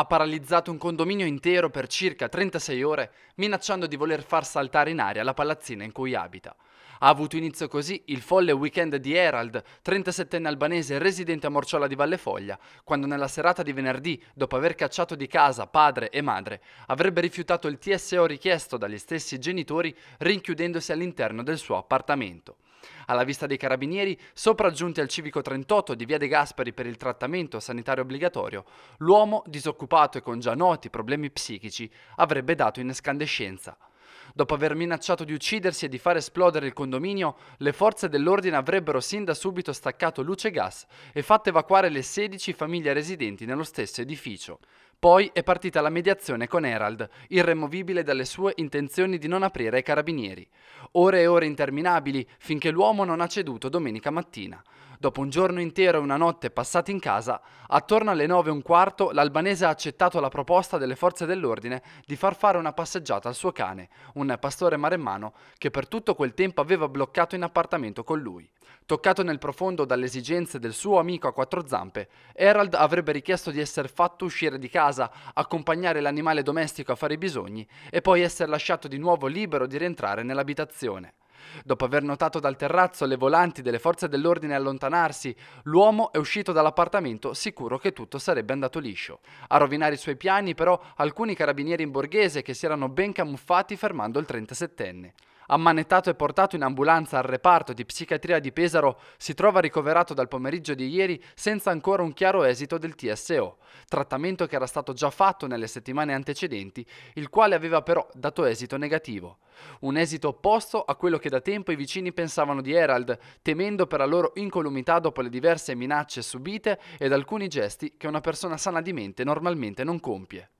ha paralizzato un condominio intero per circa 36 ore, minacciando di voler far saltare in aria la palazzina in cui abita. Ha avuto inizio così il folle weekend di Herald, 37enne albanese residente a Morciola di Vallefoglia, quando nella serata di venerdì, dopo aver cacciato di casa padre e madre, avrebbe rifiutato il TSO richiesto dagli stessi genitori rinchiudendosi all'interno del suo appartamento. Alla vista dei carabinieri, sopraggiunti al civico 38 di Via De Gasperi per il trattamento sanitario obbligatorio, l'uomo, disoccupato e con già noti problemi psichici, avrebbe dato in escandescenza. Dopo aver minacciato di uccidersi e di far esplodere il condominio, le forze dell'ordine avrebbero sin da subito staccato luce e gas e fatto evacuare le 16 famiglie residenti nello stesso edificio. Poi è partita la mediazione con Herald, irremovibile dalle sue intenzioni di non aprire ai carabinieri. Ore e ore interminabili finché l'uomo non ha ceduto domenica mattina. Dopo un giorno intero e una notte passati in casa, attorno alle 9 e un quarto l'albanese ha accettato la proposta delle forze dell'ordine di far fare una passeggiata al suo cane, un pastore maremmano che per tutto quel tempo aveva bloccato in appartamento con lui. Toccato nel profondo dalle esigenze del suo amico a quattro zampe, Herald avrebbe richiesto di essere fatto uscire di casa, accompagnare l'animale domestico a fare i bisogni e poi essere lasciato di nuovo libero di rientrare nell'abitazione. Dopo aver notato dal terrazzo le volanti delle forze dell'ordine allontanarsi, l'uomo è uscito dall'appartamento sicuro che tutto sarebbe andato liscio. A rovinare i suoi piani però alcuni carabinieri in borghese che si erano ben camuffati fermando il 37enne ammanettato e portato in ambulanza al reparto di psichiatria di Pesaro, si trova ricoverato dal pomeriggio di ieri senza ancora un chiaro esito del TSO, trattamento che era stato già fatto nelle settimane antecedenti, il quale aveva però dato esito negativo. Un esito opposto a quello che da tempo i vicini pensavano di Herald, temendo per la loro incolumità dopo le diverse minacce subite ed alcuni gesti che una persona sana di mente normalmente non compie.